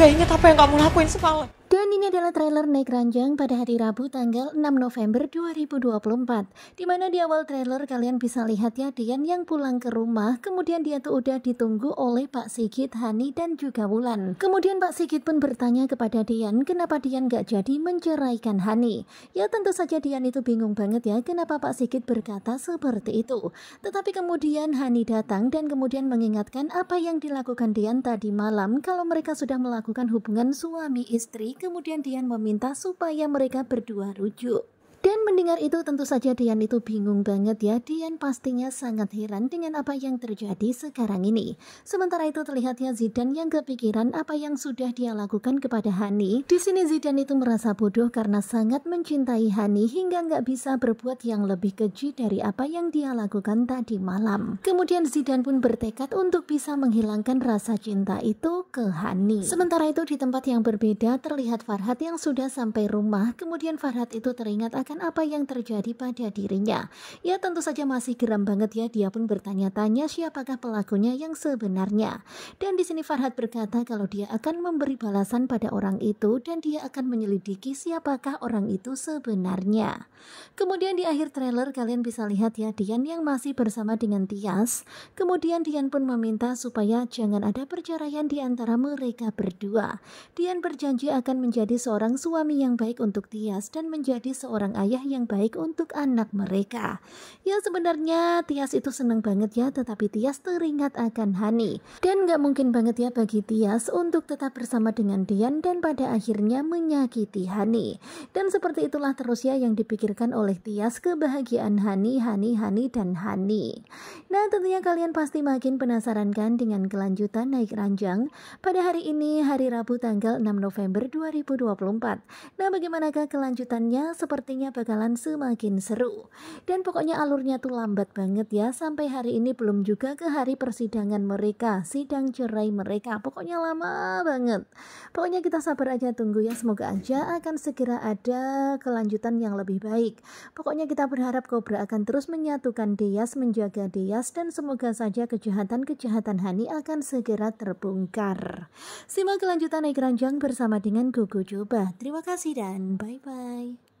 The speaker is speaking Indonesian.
Gak inget apa yang kamu lakuin semalam. Dan ini adalah trailer naik ranjang pada hari Rabu tanggal 6 November 2024. Dimana di awal trailer kalian bisa lihat ya Dian yang pulang ke rumah, kemudian dia tuh udah ditunggu oleh Pak Sigit, Hani, dan juga Wulan. Kemudian Pak Sigit pun bertanya kepada Dian, kenapa Dian gak jadi menceraikan Hani? Ya tentu saja Dian itu bingung banget ya kenapa Pak Sigit berkata seperti itu. Tetapi kemudian Hani datang dan kemudian mengingatkan apa yang dilakukan Dian tadi malam kalau mereka sudah melakukan hubungan suami istri Kemudian Dian meminta supaya mereka berdua rujuk. Dan mendengar itu tentu saja Dian itu bingung banget ya. Dian pastinya sangat heran dengan apa yang terjadi sekarang ini. Sementara itu terlihatnya Zidan yang kepikiran apa yang sudah dia lakukan kepada Hani. Di sini Zidan itu merasa bodoh karena sangat mencintai Hani hingga nggak bisa berbuat yang lebih keji dari apa yang dia lakukan tadi malam. Kemudian Zidan pun bertekad untuk bisa menghilangkan rasa cinta itu ke Hani. Sementara itu di tempat yang berbeda terlihat Farhat yang sudah sampai rumah. Kemudian Farhat itu teringat akan apa yang terjadi pada dirinya. Ya tentu saja masih geram banget ya, dia pun bertanya-tanya siapakah pelakunya yang sebenarnya. Dan di sini Farhad berkata kalau dia akan memberi balasan pada orang itu dan dia akan menyelidiki siapakah orang itu sebenarnya. Kemudian di akhir trailer kalian bisa lihat ya Dian yang masih bersama dengan Tias. Kemudian Dian pun meminta supaya jangan ada perceraian di antara mereka berdua. Dian berjanji akan menjadi seorang suami yang baik untuk Tias dan menjadi seorang ayah yang baik untuk anak mereka. Ya sebenarnya Tias itu senang banget ya tetapi Tias teringat akan Hani. Dan nggak mungkin banget ya bagi Tias untuk tetap bersama dengan Dian dan pada akhirnya menyakiti Hani. Dan seperti itulah terus ya yang dipikirkan oleh Tias kebahagiaan Hani, Hani, Hani, dan Hani. Nah tentunya kalian pasti makin penasaran kan dengan kelanjutan naik ranjang pada hari ini hari Rabu tanggal 6 November 2024. Nah bagaimanakah kelanjutannya? Sepertinya bakalan semakin seru. Dan pokoknya alurnya tuh lambat banget ya, sampai hari ini belum juga ke hari persidangan mereka, sidang cerai mereka. Pokoknya lama banget. Pokoknya kita sabar aja tunggu ya, semoga aja akan segera ada kelanjutan yang lebih baik. Pokoknya kita berharap Cobra akan terus menyatukan Deas, menjaga Deas, dan semoga saja kejahatan-kejahatan Hani akan segera terbongkar. Simak kelanjutan Naik Ranjang bersama dengan Gugu Coba. Terima kasih dan bye-bye.